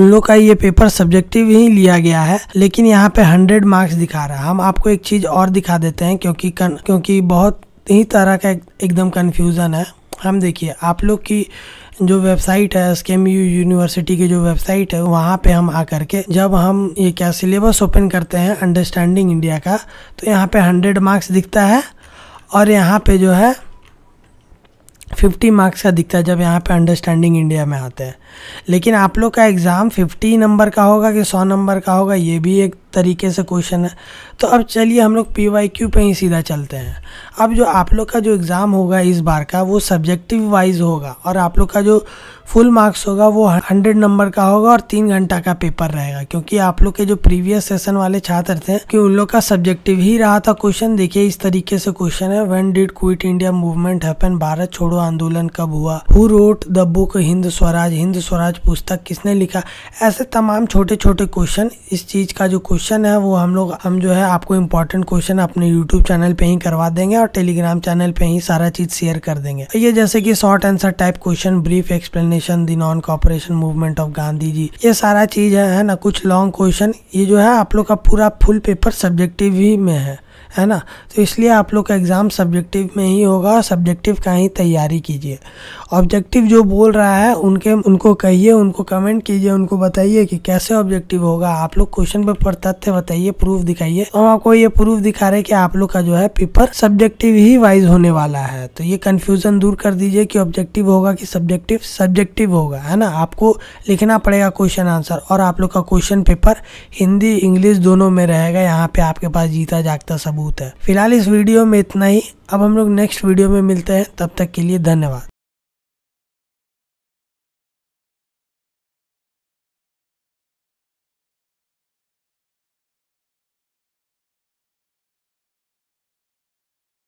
उन लोग का ये पेपर सब्जेक्टिव ही लिया गया है लेकिन यहाँ पे हंड्रेड मार्क्स दिखा रहा है हम आपको एक चीज़ और दिखा देते हैं क्योंकि कन, क्योंकि बहुत ही तरह का एकदम कन्फ्यूज़न है हम देखिए आप लोग की जो वेबसाइट है एस यूनिवर्सिटी की जो वेबसाइट है वहाँ पे हम आ करके जब हम ये क्या सिलेबस ओपन करते हैं अंडरस्टैंडिंग इंडिया का तो यहाँ पे हंड्रेड मार्क्स दिखता है और यहाँ पे जो है फिफ्टी मार्क्स का दिखता है जब यहाँ पे अंडरस्टैंडिंग इंडिया में आते हैं लेकिन आप लोग का एग्ज़ाम फिफ्टी नंबर का होगा कि सौ नंबर का होगा ये भी एक तरीके से क्वेश्चन है तो अब चलिए हम लोग पी वाई क्यू पर ही सीधा चलते हैं अब जो आप लोग का जो एग्ज़ाम होगा इस बार का वो सब्जेक्टिव वाइज होगा और आप लोग का जो फुल मार्क्स होगा वो हंड्रेड नंबर का होगा और तीन घंटा का पेपर रहेगा क्योंकि आप लोग के जो प्रीवियस सेशन वाले छात्र थे कि उन लोग का सब्जेक्टिव ही रहा था क्वेश्चन देखिए इस तरीके से क्वेश्चन है when did quit India movement happen Bharat छोड़ो आंदोलन कब हुआ who wrote the book Hind Swaraj Hind Swaraj पुस्तक किसने लिखा ऐसे तमाम छोटे छोटे क्वेश्चन इस चीज का जो क्वेश्चन क्वेश्चन है वो हम लोग हम जो है आपको इम्पोर्टेंट क्वेश्चन अपने यूट्यूब चैनल पे ही करवा देंगे और टेलीग्राम चैनल पे ही सारा चीज शेयर कर देंगे तो ये जैसे कि short answer type question brief explanation the non cooperation movement of Gandhi ji ये सारा चीज है, है ना कुछ लॉन्ग क्वेश्चन ये जो है आप लोग का पूरा फुल पेपर सब्जेक्टिव ही में है है ना तो इसलिए आप लोग का एग्ज़ाम सब्जेक्टिव में ही होगा और सब्जेक्टिव का ही तैयारी कीजिए ऑब्जेक्टिव जो बोल रहा है उनके उनको कहिए उनको कमेंट कीजिए उनको बताइए कि कैसे ऑब्जेक्टिव होगा आप लोग क्वेश्चन पेपर तथ्य बताइए प्रूफ दिखाइए हम आपको ये प्रूफ दिखा रहे कि आप लोग का जो है पेपर सब्जेक्टिव ही वाइज होने वाला है तो ये कन्फ्यूज़न दूर कर दीजिए कि ऑब्जेक्टिव होगा कि सब्जेक्टिव सब्जेक्टिव होगा है ना आपको लिखना पड़ेगा क्वेश्चन आंसर और आप लोग का क्वेश्चन पेपर हिंदी इंग्लिश दोनों में रहेगा यहाँ पे आपके पास जीता जागता सबूत है फिलहाल इस वीडियो में इतना ही अब हम लोग नेक्स्ट वीडियो में मिलते हैं तब तक के लिए धन्यवाद